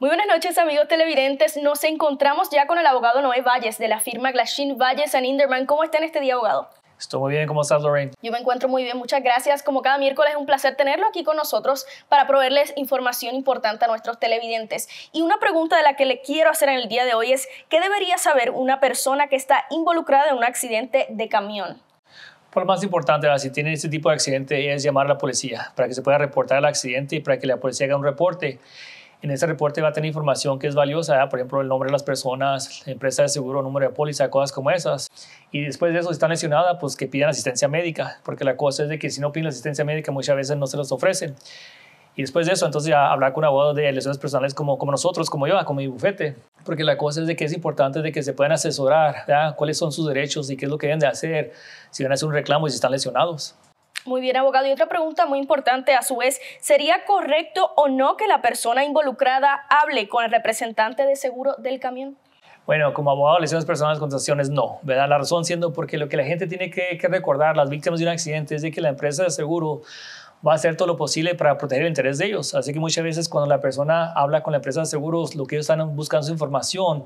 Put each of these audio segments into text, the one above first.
Muy buenas noches, amigos televidentes. Nos encontramos ya con el abogado Noé Valles de la firma Glashin Valles and Inderman. ¿Cómo está en este día, abogado? Estoy muy bien, ¿cómo estás, Lorraine? Yo me encuentro muy bien, muchas gracias. Como cada miércoles, es un placer tenerlo aquí con nosotros para proveerles información importante a nuestros televidentes. Y una pregunta de la que le quiero hacer en el día de hoy es, ¿qué debería saber una persona que está involucrada en un accidente de camión? Por lo más importante, si tiene este tipo de accidente, es llamar a la policía para que se pueda reportar el accidente y para que la policía haga un reporte. En ese reporte va a tener información que es valiosa, por ejemplo, el nombre de las personas, la empresa de seguro, número de póliza, cosas como esas. Y después de eso, si están lesionadas, pues que pidan asistencia médica, porque la cosa es de que si no piden asistencia médica, muchas veces no se los ofrecen. Y después de eso, entonces ya hablar con abogado de lesiones personales como, nosotros, como yo, como mi bufete. Porque la cosa es de que es importante de que se puedan asesorar, cuáles son sus derechos y qué es lo que deben de hacer si van a hacer un reclamo y si están lesionados. Muy bien, abogado. Y otra pregunta muy importante a su vez, ¿sería correcto o no que la persona involucrada hable con el representante de seguro del camión? Bueno, como abogado de lesiones personales con sanciones, no, ¿verdad? La razón siendo porque lo que la gente tiene que, que recordar, las víctimas de un accidente, es de que la empresa de seguro va a hacer todo lo posible para proteger el interés de ellos. Así que muchas veces cuando la persona habla con la empresa de seguros, lo que ellos están buscando es información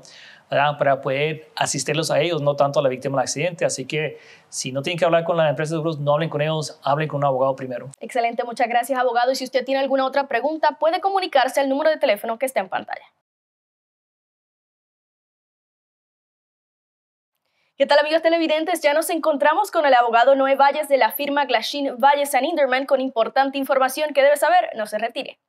para poder asistirlos a ellos, no tanto a la víctima del accidente. Así que si no tienen que hablar con la empresa de seguros, no hablen con ellos, hablen con un abogado primero. Excelente, muchas gracias abogado. Y si usted tiene alguna otra pregunta, puede comunicarse al número de teléfono que está en pantalla. ¿Qué tal amigos televidentes? Ya nos encontramos con el abogado Noé Valles de la firma Glashin Valles and Inderman con importante información que debe saber. No se retire.